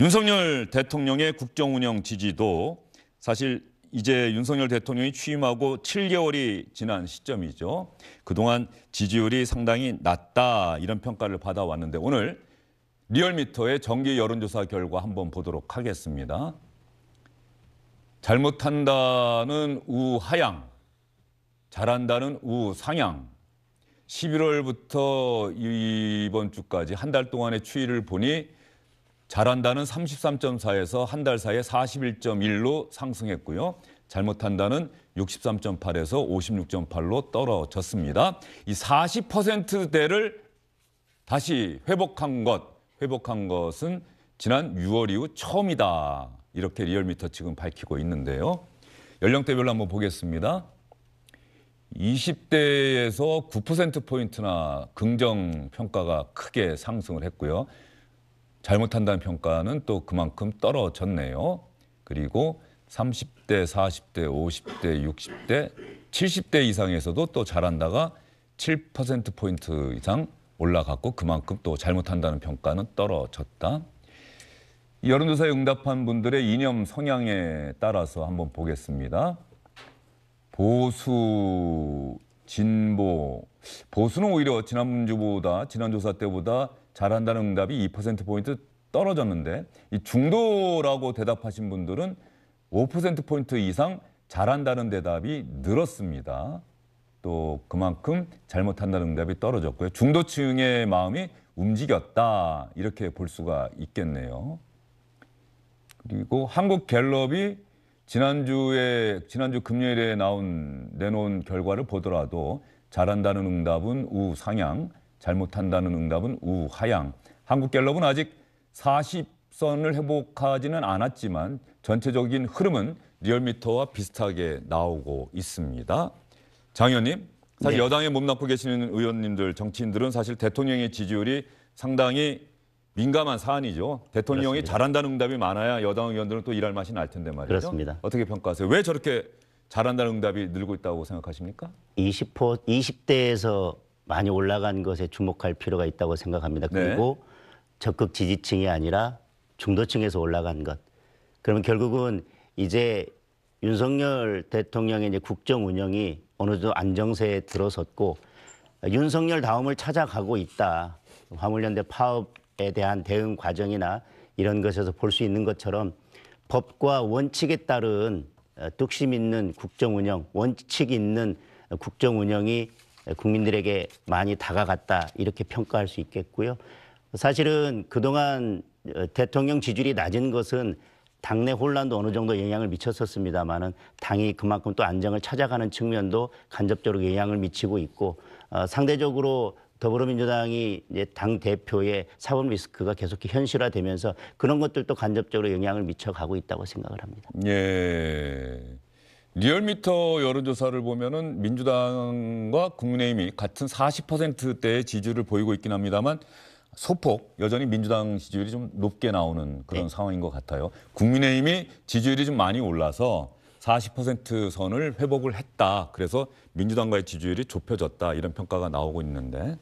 윤석열 대통령의 국정 운영 지지도 사실 이제 윤석열 대통령이 취임하고 7개월이 지난 시점이죠. 그동안 지지율이 상당히 낮다 이런 평가를 받아왔는데 오늘 리얼미터의 정기 여론조사 결과 한번 보도록 하겠습니다. 잘못한다는 우하향, 잘한다는 우상향. 11월부터 이번 주까지 한 달 동안의 추이를 보니 잘한다는 33.4에서 한 달 사이에 41.1로 상승했고요. 잘못한다는 63.8에서 56.8로 떨어졌습니다. 이 40%대를 다시 회복한 것, 회복한 것은 지난 6월 이후 처음이다. 이렇게 리얼미터 지금 밝히고 있는데요. 연령대별로 한번 보겠습니다. 20대에서 9%포인트나 긍정 평가가 크게 상승을 했고요. 잘못한다는 평가는 또 그만큼 떨어졌네요. 그리고 30대, 40대, 50대, 60대, 70대 이상에서도 또 잘한다가 7%포인트 이상 올라갔고 그만큼 또 잘못한다는 평가는 떨어졌다. 여론조사에 응답한 분들의 이념 성향에 따라서 한번 보겠습니다. 보수 진보, 보수는 오히려 지난번 주보다 지난 조사 때보다 잘한다는 응답이 2%포인트 떨어졌는데 이 중도라고 대답하신 분들은 5%포인트 이상 잘한다는 대답이 늘었습니다. 또 그만큼 잘못한다는 응답이 떨어졌고요. 중도층의 마음이 움직였다 이렇게 볼 수가 있겠네요. 그리고 한국 갤럽이 지난주에 지난주 금요일에 나온 내놓은 결과를 보더라도 잘한다는 응답은 우상향, 잘못한다는 응답은 우하향. 한국갤럽은 아직 40선을 회복하지는 않았지만 전체적인 흐름은 리얼미터와 비슷하게 나오고 있습니다. 장 의원님, 사실 네. 여당에 몸나쁘 계시는 의원님들, 정치인들은 사실 대통령의 지지율이 상당히 민감한 사안이죠. 대통령이 그렇습니다. 잘한다는 응답이 많아야 여당 의원들은 또 일할 맛이 날 텐데 말이죠. 그렇습니다. 어떻게 평가하세요? 왜 저렇게 잘한다는 응답이 늘고 있다고 생각하십니까? 20% 20대에서 많이 올라간 것에 주목할 필요가 있다고 생각합니다. 네. 그리고 네. 적극 지지층이 아니라 중도층에서 올라간 것. 그러면 결국은 이제 윤석열 대통령의 이제 국정 운영이 어느 정도 안정세에 들어섰고 윤석열 다음을 찾아가고 있다. 화물연대 파업 에 대한 대응 과정이나 이런 것에서 볼 수 있는 것처럼 법과 원칙에 따른 어, 뚝심 있는 국정 운영, 원칙 있는 어, 국정 운영이 어, 국민들에게 많이 다가갔다 이렇게 평가할 수 있겠고요. 사실은 그동안 대통령 지지율이 낮은 것은 당내 혼란도 어느 정도 영향을 미쳤었습니다마는 당이 그만큼 또 안정을 찾아가는 측면도 간접적으로 영향을 미치고 있고 상대적으로 더불어민주당이 이제 당 대표의 사법 리스크가 계속 현실화되면서 그런 것들도 간접적으로 영향을 미쳐가고 있다고 생각을 합니다. 예. 리얼미터 여론조사를 보면은 민주당과 국민의힘이 같은 40%대의 지지를 보이고 있긴 합니다만 소폭 여전히 민주당 지지율이 좀 높게 나오는 그런 네. 상황인 것 같아요. 국민의힘이 지지율이 좀 많이 올라서 40% 선을 회복을 했다. 그래서 민주당과의 지지율이 좁혀졌다. 이런 평가가 나오고 있는데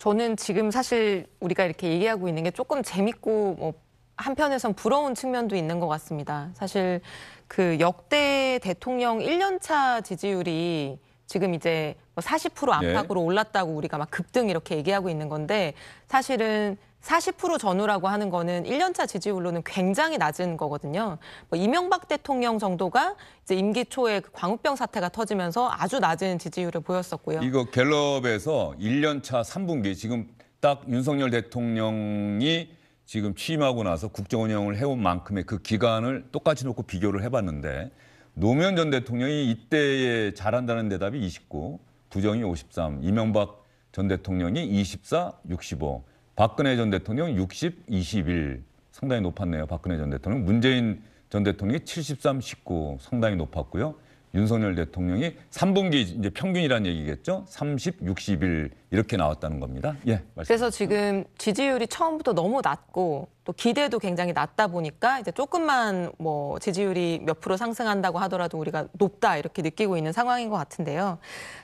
저는 지금 사실 우리가 이렇게 얘기하고 있는 게 조금 재밌고 뭐 한편에선 부러운 측면도 있는 것 같습니다. 사실 그 역대 대통령 1년차 지지율이 지금 이제 40% 뭐 안팎으로 예. 올랐다고 우리가 막 급등 이렇게 얘기하고 있는 건데 사실은 40% 전후라고 하는 거는 1년차 지지율로는 굉장히 낮은 거거든요. 뭐 이명박 대통령 정도가 이제 임기 초에 그 광우병 사태가 터지면서 아주 낮은 지지율을 보였었고요. 이거 갤럽에서 1년차 3분기 지금 딱 윤석열 대통령이 지금 취임하고 나서 국정 운영을 해온 만큼의 그 기간을 똑같이 놓고 비교를 해봤는데 노무현 전 대통령이 이때에 잘한다는 대답이 29, 부정이 53, 이명박 전 대통령이 24, 65. 박근혜 전 대통령 60, 21 상당히 높았네요. 박근혜 전 대통령. 문재인 전 대통령이 73, 19 상당히 높았고요. 윤석열 대통령이 3분기 이제 평균이라는 얘기겠죠. 30, 61 이렇게 나왔다는 겁니다. 예. 그래서 지금 지지율이 처음부터 너무 낮고 또 기대도 굉장히 낮다 보니까 이제 조금만 뭐 지지율이 몇 프로 상승한다고 하더라도 우리가 높다 이렇게 느끼고 있는 상황인 것 같은데요.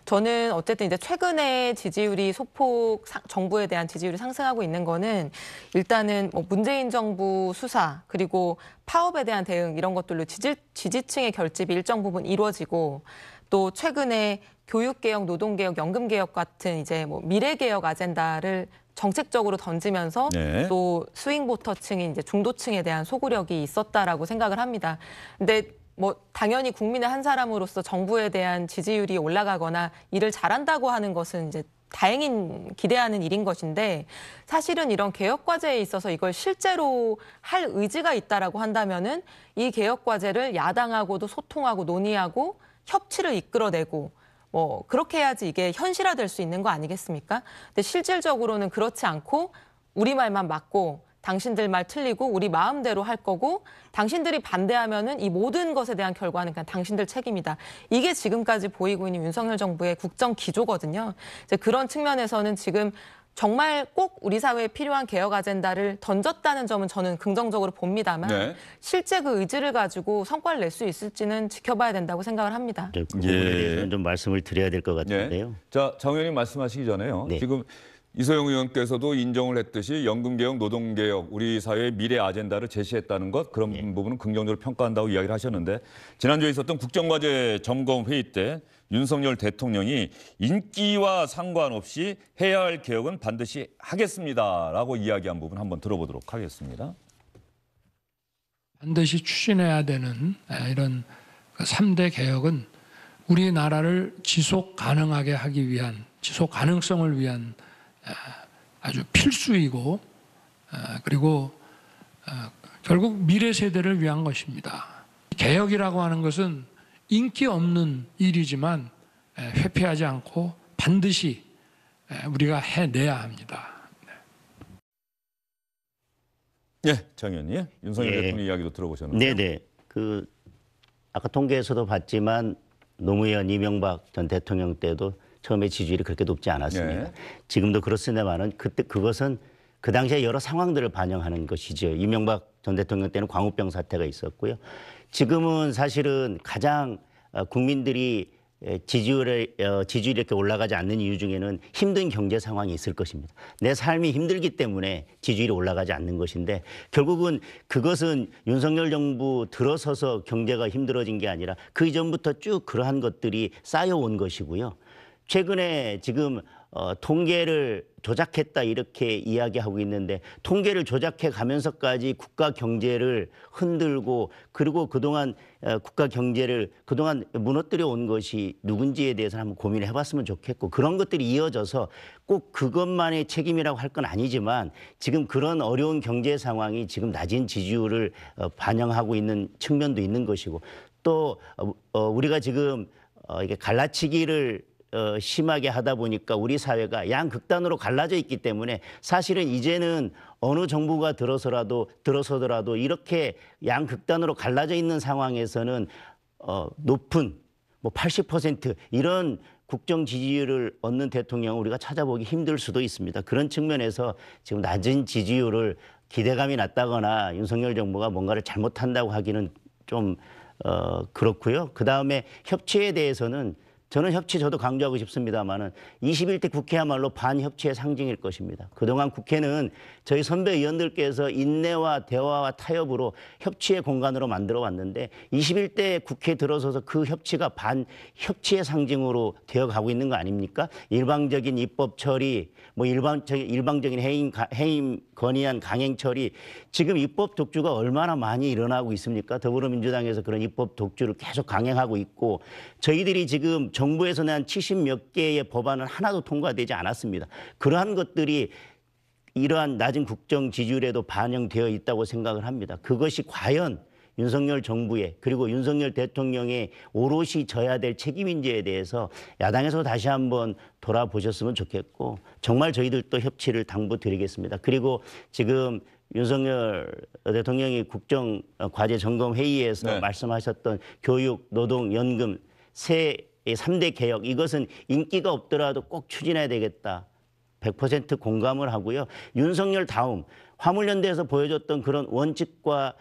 저는 어쨌든 이제 최근에 지지율이 소폭 정부에 대한 지지율이 상승하고 있는 거는 일단은 뭐 문재인 정부 수사 그리고 파업에 대한 대응 이런 것들로 지지, 지지층의 결집이 일정 부분 이루어지고 또 최근에 교육개혁, 노동개혁, 연금개혁 같은 이제 뭐 미래개혁 아젠다를 정책적으로 던지면서 네. 또 스윙 보터층인 이제 중도층에 대한 소구력이 있었다라고 생각을 합니다. 근데 뭐 당연히 국민의 한 사람으로서 정부에 대한 지지율이 올라가거나 일을 잘한다고 하는 것은 이제 다행인 기대하는 일인 것인데 사실은 이런 개혁 과제에 있어서 이걸 실제로 할 의지가 있다라고 한다면은 이 개혁 과제를 야당하고도 소통하고 논의하고 협치를 이끌어내고 뭐 그렇게 해야지 이게 현실화될 수 있는 거 아니겠습니까? 근데 실질적으로는 그렇지 않고 우리 말만 맞고 당신들 말 틀리고 우리 마음대로 할 거고 당신들이 반대하면은 이 모든 것에 대한 결과는 그냥 당신들 책임이다. 이게 지금까지 보이고 있는 윤석열 정부의 국정 기조거든요. 이제 그런 측면에서는 지금 정말 꼭 우리 사회에 필요한 개혁 아젠다를 던졌다는 점은 저는 긍정적으로 봅니다만 네. 실제 그 의지를 가지고 성과를 낼 수 있을지는 지켜봐야 된다고 생각을 합니다. 네, 그 예. 좀 말씀을 드려야 될것 네. 같은데요. 네. 자, 장 의원님 말씀하시기 전에요. 네. 지금 이소영 의원께서도 인정을 했듯이 연금개혁, 노동개혁, 우리 사회의 미래 아젠다를 제시했다는 것 그런 예. 부분은 긍정적으로 평가한다고 이야기를 하셨는데 지난주에 있었던 국정과제 점검 회의 때 윤석열 대통령이 인기와 상관없이 해야 할 개혁은 반드시 하겠습니다라고 이야기한 부분 한번 들어보도록 하겠습니다. 반드시 추진해야 되는 이런 3대 그 개혁은 우리나라를 지속 가능하게 하기 위한 지속 가능성을 위한 아주 필수이고 그리고 어, 결국 미래 세대를 위한 것입니다. 개혁이라고 하는 것은 인기 없는 일이지만 회피하지 않고 반드시 우리가 해내야 합니다. 네, 장 네, 의원님. 윤석열 예. 대통령 이야기도 들어보셨는데. 네네. 그 아까 통계에서도 봤지만 노무현, 이명박 전 대통령 때도 처음에 지지율이 그렇게 높지 않았습니다. 예. 지금도 그렇습니다만은 그때 그것은 그 당시에 여러 상황들을 반영하는 것이죠. 이명박 전 대통령 때는 광우병 사태가 있었고요. 지금은 사실은 가장 어, 국민들이 지지율에 어, 지지율이 이렇게 올라가지 않는 이유 중에는 힘든 경제 상황이 있을 것입니다. 내 삶이 힘들기 때문에 지지율이 올라가지 않는 것인데 결국은 그것은 윤석열 정부 들어서서 경제가 힘들어진 게 아니라 그 이전부터 쭉 그러한 것들이 쌓여온 것이고요. 최근에 지금 어, 통계를 조작했다 이렇게 이야기하고 있는데 통계를 조작해 가면서까지 국가 경제를 흔들고 그리고 그동안 어, 국가 경제를 그동안 무너뜨려 온 것이 누군지에 대해서 한번 고민을 해봤으면 좋겠고 그런 것들이 이어져서 꼭 그것만의 책임이라고 할 건 아니지만 지금 그런 어려운 경제 상황이 지금 낮은 지지율을 어, 반영하고 있는 측면도 있는 것이고 또 어, 어 우리가 지금 어, 이게 갈라치기를 어, 심하게 하다 보니까 우리 사회가 양극단으로 갈라져 있기 때문에 사실은 이제는 어느 정부가 들어서라도 들어서더라도 이렇게 양극단으로 갈라져 있는 상황에서는 어, 높은 뭐 80% 이런 국정 지지율을 얻는 대통령 우리가 찾아보기 힘들 수도 있습니다. 그런 측면에서 지금 낮은 지지율을 기대감이 낮다거나 윤석열 정부가 뭔가를 잘못한다고 하기는 좀 어, 그렇고요. 그 다음에 협치에 대해서는 저는 협치 저도 강조하고 싶습니다만은 21대 국회야말로 반협치의 상징일 것입니다. 그동안 국회는 저희 선배 의원들께서 인내와 대화와 타협으로 협치의 공간으로 만들어 왔는데 21대 국회 들어서서 그 협치가 반협치의 상징으로 되어 가고 있는 거 아닙니까? 일방적인 입법 처리, 뭐 일방적인 일방적인 해임 해임 건의안 강행 처리 지금 입법 독주가 얼마나 많이 일어나고 있습니까? 더불어민주당에서 그런 입법 독주를 계속 강행하고 있고 저희들이 지금 정부에서는 한 70몇 개의 법안은 하나도 통과되지 않았습니다. 그러한 것들이 이러한 낮은 국정 지지율에도 반영되어 있다고 생각을 합니다. 그것이 과연 윤석열 정부의 그리고 윤석열 대통령의 오롯이 져야 될 책임인지에 대해서 야당에서 다시 한번 돌아보셨으면 좋겠고 정말 저희들도 협치를 당부드리겠습니다. 그리고 지금 윤석열 대통령이 국정 어, 과제 점검 회의에서 네. 말씀하셨던 교육, 노동, 연금 세 삼대 개혁 이것은 인기가 없더라도 꼭 추진해야 되겠다. 100% 공감을 하고요. 윤석열 다음 화물연대에서 보여줬던 그런 원칙과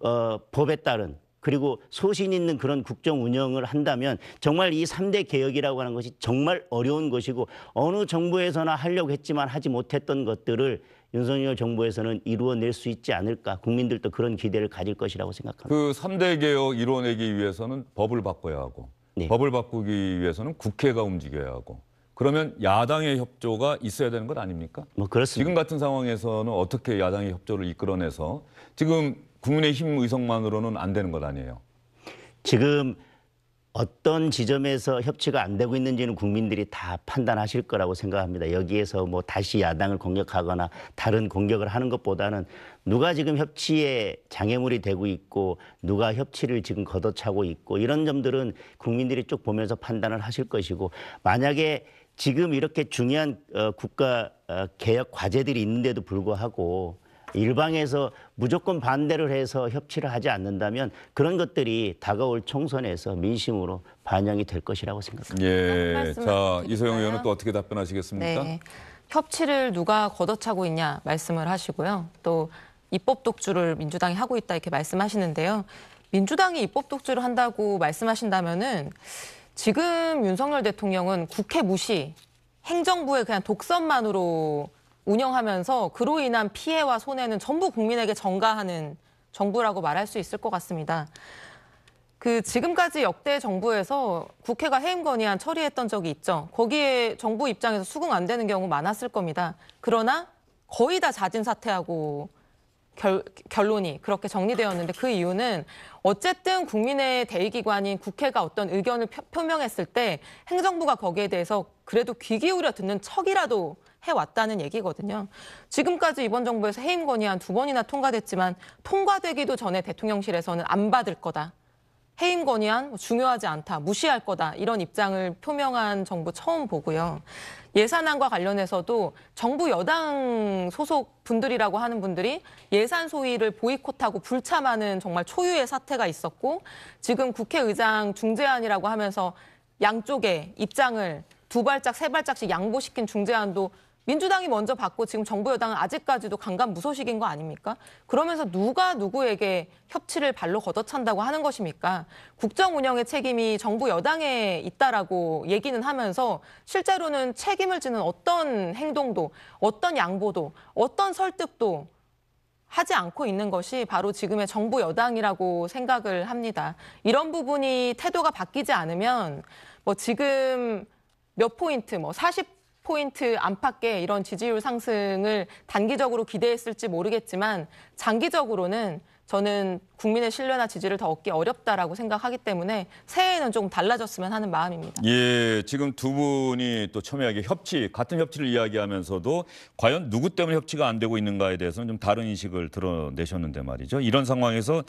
어, 법에 따른 그리고 소신 있는 그런 국정 운영을 한다면 정말 이삼대 개혁이라고 하는 것이 정말 어려운 것이고 어느 정부에서나 하려고 했지만 하지 못했던 것들을 윤석열 정부에서는 이루어낼 수 있지 않을까 국민들도 그런 기대를 가질 것이라고 생각합니다. 그삼대 개혁 이루어내기 위해서는 법을 바꿔야 하고 네. 법을 바꾸기 위해서는 국회가 움직여야 하고 그러면 야당의 협조가 있어야 되는 것 아닙니까? 뭐 그렇습니다. 지금 같은 상황에서는 어떻게 야당의 협조를 이끌어내서 지금 국민의힘 의석만으로는 안 되는 것 아니에요? 지금 어떤 지점에서 협치가 안 되고 있는지는 국민들이 다 판단하실 거라고 생각합니다. 여기에서 뭐 다시 야당을 공격하거나 다른 공격을 하는 것보다는 누가 지금 협치에 장애물이 되고 있고 누가 협치를 지금 걷어차고 있고 이런 점들은 국민들이 쭉 보면서 판단을 하실 것이고 만약에 지금 이렇게 중요한 어, 국가 어, 개혁 과제들이 있는데도 불구하고 일방에서 무조건 반대를 해서 협치를 하지 않는다면 그런 것들이 다가올 총선에서 민심으로 반영이 될 것이라고 생각합니다. 예. 자, 이소영 의원은 또 어떻게 답변하시겠습니까? 네. 협치를 누가 걷어차고 있냐 말씀을 하시고요. 또 입법 독주를 민주당이 하고 있다 이렇게 말씀하시는데요. 민주당이 입법 독주를 한다고 말씀하신다면은 지금 윤석열 대통령은 국회 무시, 행정부의 그냥 독선만으로 운영하면서 그로 인한 피해와 손해는 전부 국민에게 전가하는 정부라고 말할 수 있을 것 같습니다. 그 지금까지 역대 정부에서 국회가 해임 건의안 처리했던 적이 있죠. 거기에 정부 입장에서 수긍 안 되는 경우 많았을 겁니다. 그러나 거의 다 자진 사퇴하고 결, 결론이 그렇게 정리되었는데 그 이유는 어쨌든 국민의 대의기관인 국회가 어떤 의견을 표, 표명했을 때 행정부가 거기에 대해서 그래도 귀 기울여 듣는 척이라도 해왔다는 얘기거든요. 지금까지 이번 정부에서 해임 건의안 두 번이나 통과됐지만 통과되기도 전에 대통령실에서는 안 받을 거다. 해임 건의안 중요하지 않다, 무시할 거다 이런 입장을 표명한 정부 처음 보고요. 예산안과 관련해서도 정부 여당 소속 분들이라고 하는 분들이 예산 소위를 보이콧하고 불참하는 정말 초유의 사태가 있었고 지금 국회의장 중재안이라고 하면서 양쪽에 입장을 두 발짝 세 발짝씩 양보시킨 중재안도 민주당이 먼저 받고 지금 정부 여당은 아직까지도 강간무소식인 거 아닙니까? 그러면서 누가 누구에게 협치를 발로 걷어찬다고 하는 것입니까? 국정 운영의 책임이 정부 여당에 있다라고 얘기는 하면서 실제로는 책임을 지는 어떤 행동도 어떤 양보도 어떤 설득도 하지 않고 있는 것이 바로 지금의 정부 여당이라고 생각을 합니다. 이런 부분이 태도가 바뀌지 않으면 뭐 지금 몇 포인트, 뭐40 10포인트 안팎의 이런 지지율 상승을 단기적으로 기대했을지 모르겠지만 장기적으로는 저는 국민의 신뢰나 지지를 더 얻기 어렵다라고 생각하기 때문에 새해에는 좀 달라졌으면 하는 마음입니다. 예, 지금 두 분이 또 첨예하게 협치, 같은 협치를 이야기하면서도 과연 누구 때문에 협치가 안 되고 있는가에 대해서는 좀 다른 인식을 드러내셨는데 말이죠. 이런 상황에서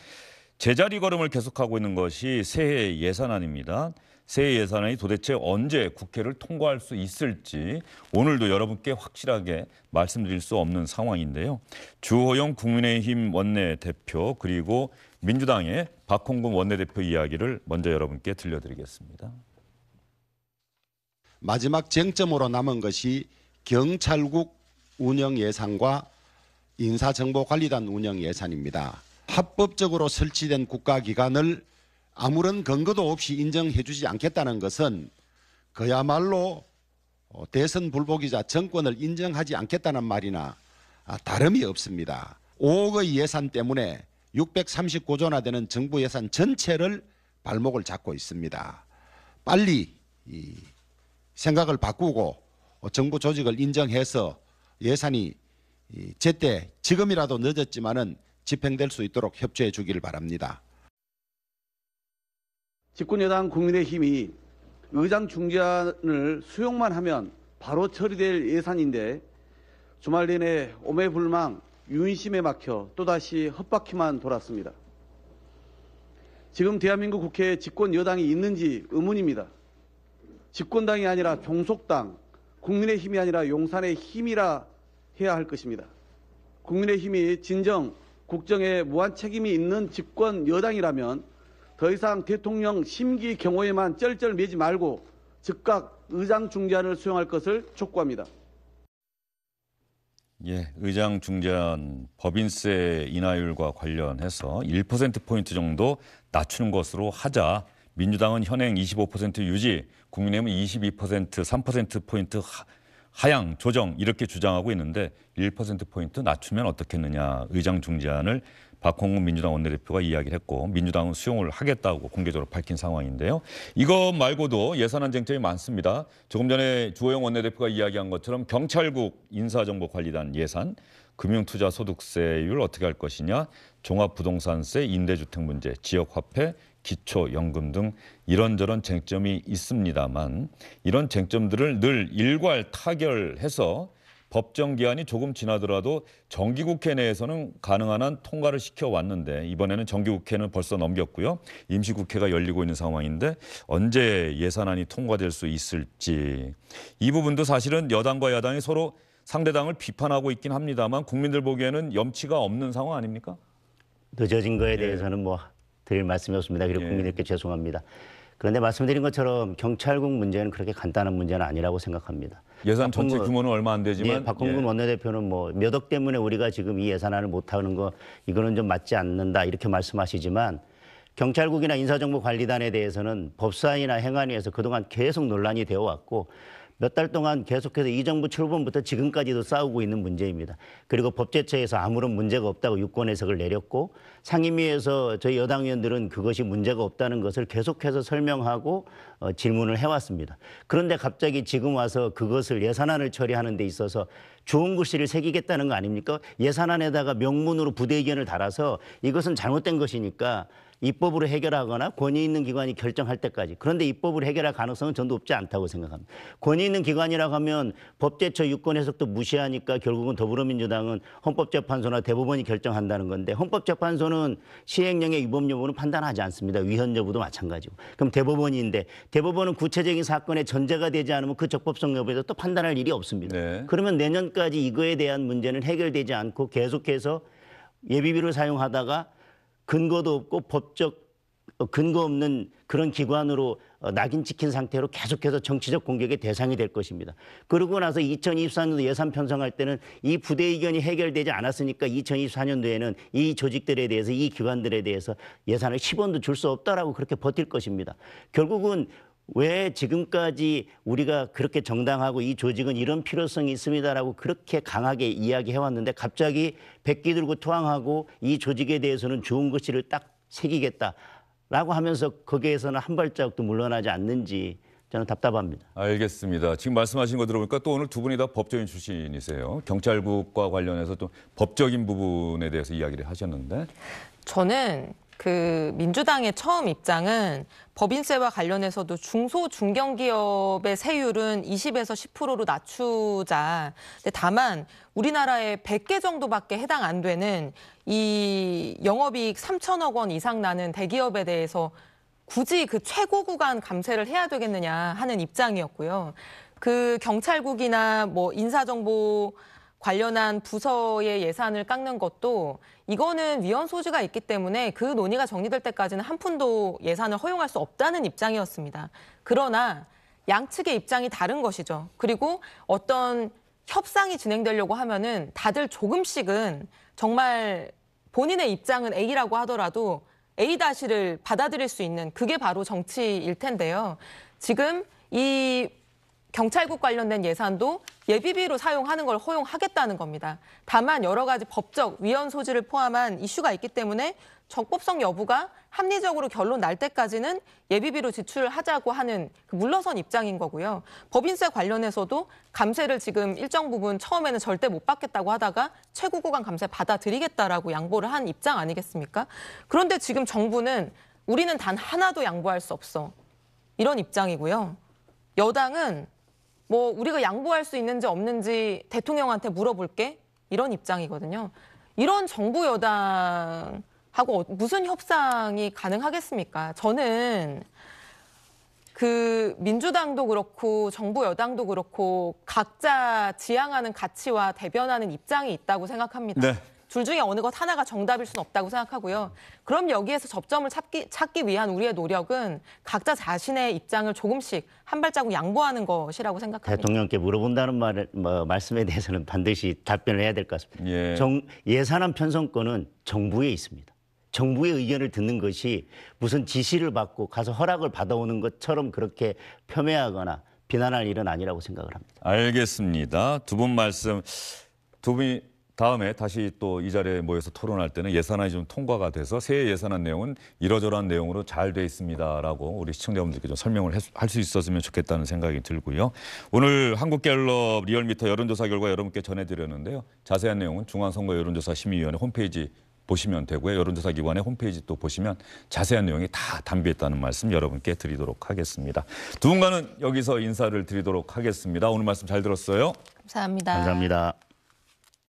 제자리 걸음을 계속하고 있는 것이 새해 예산안입니다. 새해 예산안이 도대체 언제 국회를 통과할 수 있을지 오늘도 여러분께 확실하게 말씀드릴 수 없는 상황인데요. 주호영 국민의힘 원내대표 그리고 민주당의 박홍근 원내대표 이야기를 먼저 여러분께 들려드리겠습니다. 마지막 쟁점으로 남은 것이 경찰국 운영 예산과 인사정보관리단 운영 예산입니다. 합법적으로 설치된 국가기관을 아무런 근거도 없이 인정해 주지 않겠다는 것은 그야말로 어, 대선 불복이자 정권을 인정하지 않겠다는 말이나 아, 다름이 없습니다. 5억의 예산 때문에 639조나 되는 정부 예산 전체를 발목을 잡고 있습니다. 빨리 생각을 바꾸고 어, 정부 조직을 인정해서 예산이 제때 지금이라도 늦었지만은 집행될 수 있도록 협조해 주기를 바랍니다. 집권여당 국민의힘이 의장 중재안을 수용만 하면 바로 처리될 예산인데 주말 내내 오매불망 유인심에 막혀 또다시 헛바퀴만 돌았습니다. 지금 대한민국 국회에 집권 여당이 있는지 의문입니다. 집권당이 아니라 종속당, 국민의 힘이 아니라 용산의 힘이라 해야 할 것입니다. 국민의 힘이 진정 국정에 무한 책임이 있는 집권 여당이라면 더 이상 대통령 심기 경호에만 쩔쩔 매지 말고 즉각 의장 중재안을 수용할 것을 촉구합니다. 예, 의장 중재안 법인세 인하율과 관련해서 1%포인트 정도 낮추는 것으로 하자 민주당은 현행 25% 유지, 국민의힘은 22%, 3%포인트 하향, 조정 이렇게 주장하고 있는데 1%포인트 낮추면 어떻겠느냐 의장 중재안을 박홍근 민주당 원내대표가 이야기를 했고 민주당은 수용을 하겠다고 공개적으로 밝힌 상황인데요. 이것 말고도 예산안 쟁점이 많습니다. 조금 전에 주호영 원내대표가 이야기한 것처럼 경찰국 인사정보관리단 예산, 금융투자소득세율 어떻게 할 것이냐, 종합부동산세, 임대주택 문제, 지역화폐, 기초연금 등 이런저런 쟁점이 있습니다만 이런 쟁점들을 늘 일괄 타결해서 법정 기한이 조금 지나더라도 정기국회 내에서는 가능한 한 통과를 시켜왔는데 이번에는 정기국회는 벌써 넘겼고요. 임시국회가 열리고 있는 상황인데 언제 예산안이 통과될 수 있을지 이 부분도 사실은 여당과 야당이 서로 상대당을 비판하고 있긴 합니다만 국민들 보기에는 염치가 없는 상황 아닙니까? 늦어진 거에 네. 대해서는 뭐 드릴 말씀이었습니다. 그리고 예. 국민들께 죄송합니다. 그런데 말씀드린 것처럼 경찰국 문제는 그렇게 간단한 문제는 아니라고 생각합니다. 예산 전체 박홍근, 규모는 얼마 안 되지만 예, 박홍근 예. 원내대표는 뭐 몇 억 때문에 우리가 지금 이 예산안을 못 하는 거 이거는 좀 맞지 않는다 이렇게 말씀하시지만 경찰국이나 인사정보관리단에 대해서는 법사위나 행안위에서 그동안 계속 논란이 되어 왔고 몇달 동안 계속해서 이 정부 출범부터 지금까지도 싸우고 있는 문제입니다. 그리고 법제처에서 아무런 문제가 없다고 유권 해석을 내렸고 상임위에서 저희 여당 의원들은 그것이 문제가 없다는 것을 계속해서 설명하고 어, 질문을 해왔습니다. 그런데 갑자기 지금 와서 그것을 예산안을 처리하는 데 있어서 좋은 글씨를 새기겠다는 거 아닙니까? 예산안에다가 명문으로 부대 의견을 달아서 이것은 잘못된 것이니까 입법으로 해결하거나 권위 있는 기관이 결정할 때까지 그런데 입법으로 해결할 가능성은 전도없지 않다고 생각합니다. 권위 있는 기관이라고 하면 법제처 유권 해석도 무시하니까 결국은 더불어민주당은 헌법재판소나 대법원이 결정한다는 건데 헌법재판소는 시행령의 위법 여부는 판단하지 않습니다. 위헌 여부도 마찬가지고. 그럼 대법원인데 대법원은 구체적인 사건의 전제가 되지 않으면 그 적법성 여부에서 또 판단할 일이 없습니다. 네. 그러면 내년까지 이거에 대한 문제는 해결되지 않고 계속해서 예비비를 사용하다가 근거도 없고 법적 어, 근거 없는 그런 기관으로 어, 낙인 찍힌 상태로 계속해서 정치적 공격의 대상이 될 것입니다. 그러고 나서 2024년도 예산 편성할 때는 이 부대 의견이 해결되지 않았으니까 2024년도에는 이 조직들에 대해서 이 기관들에 대해서 예산을 10원도 줄 수 없다라고 그렇게 버틸 것입니다. 결국은 왜 지금까지 우리가 그렇게 정당하고 이 조직은 이런 필요성이 있습니다라고 그렇게 강하게 이야기해왔는데 갑자기 백기 들고 투항하고이 조직에 대해서는 좋은 것이를 딱 새기겠다라고 하면서 거기에서는 한 발자국도 물러나지 않는지 저는 답답합니다. 알겠습니다. 지금 말씀하신 거 들어보니까 또 오늘 두 분이 다 법조인 출신이세요. 경찰국과 관련해서 또 법적인 부분에 대해서 이야기를 하셨는데 저는 그 민주당의 처음 입장은 법인세와 관련해서도 중소 중견기업의 세율은 20에서 10%로 낮추자. 근데 다만 우리나라에 100개 정도밖에 해당 안 되는 이 영업이익 3천억 원 이상 나는 대기업에 대해서 굳이 그 최고 구간 감세를 해야 되겠느냐 하는 입장이었고요. 그 경찰국이나 뭐 인사정보 관련한 부서의 예산을 깎는 것도 이거는 위헌 소지가 있기 때문에 그 논의가 정리될 때까지는 한 푼도 예산을 허용할 수 없다는 입장이었습니다. 그러나 양측의 입장이 다른 것이죠. 그리고 어떤 협상이 진행되려고 하면은 다들 조금씩은 정말 본인의 입장은 A라고 하더라도 A-를 다시 받아들일 수 있는 그게 바로 정치일 텐데요. 지금 이 경찰국 관련된 예산도 예비비로 사용하는 걸 허용하겠다는 겁니다. 다만 여러 가지 법적 위헌 소지를 포함한 이슈가 있기 때문에 적법성 여부가 합리적으로 결론 날 때까지는 예비비로 지출하자고 하는 그 물러선 입장인 거고요. 법인세 관련해서도 감세를 지금 일정 부분 처음에는 절대 못 받겠다고 하다가 최고구간 감세 받아들이겠다라고 양보를 한 입장 아니겠습니까? 그런데 지금 정부는 우리는 단 하나도 양보할 수 없어. 이런 입장이고요. 여당은 뭐 우리가 양보할 수 있는지 없는지 대통령한테 물어볼게 이런 입장이거든요. 이런 정부 여당하고 어, 무슨 협상이 가능하겠습니까? 저는 그 민주당도 그렇고 정부 여당도 그렇고 각자 지향하는 가치와 대변하는 입장이 있다고 생각합니다. 네. 둘 중에 어느 것 하나가 정답일 수는 없다고 생각하고요. 그럼 여기에서 접점을 찾기, 찾기 위한 우리의 노력은 각자 자신의 입장을 조금씩 한 발자국 양보하는 것이라고 생각합니다. 대통령께 물어본다는 말, 뭐, 말씀에 대해서는 반드시 답변을 해야 될것 같습니다. 예. 정, 예산안 편성권은 정부에 있습니다. 정부의 의견을 듣는 것이 무슨 지시를 받고 가서 허락을 받아오는 것처럼 그렇게 폄훼하거나 비난할 일은 아니라고 생각을 합니다. 알겠습니다. 두 분 말씀 두 분이 다음에 다시 또 이 자리에 모여서 토론할 때는 예산안이 좀 통과가 돼서 새해 예산안 내용은 이러저러한 내용으로 잘 돼 있습니다라고 우리 시청자분들께 좀 설명을 할 수 있었으면 좋겠다는 생각이 들고요. 오늘 한국갤럽 리얼미터 여론조사 결과 여러분께 전해드렸는데요. 자세한 내용은 중앙선거 여론조사 심의위원회 홈페이지 보시면 되고요. 여론조사 기관의 홈페이지 또 보시면 자세한 내용이 다담비했다는 말씀 여러분께 드리도록 하겠습니다. 두 분과는 여기서 인사를 드리도록 하겠습니다. 오늘 말씀 잘 들었어요. 감사합니다. 감사합니다.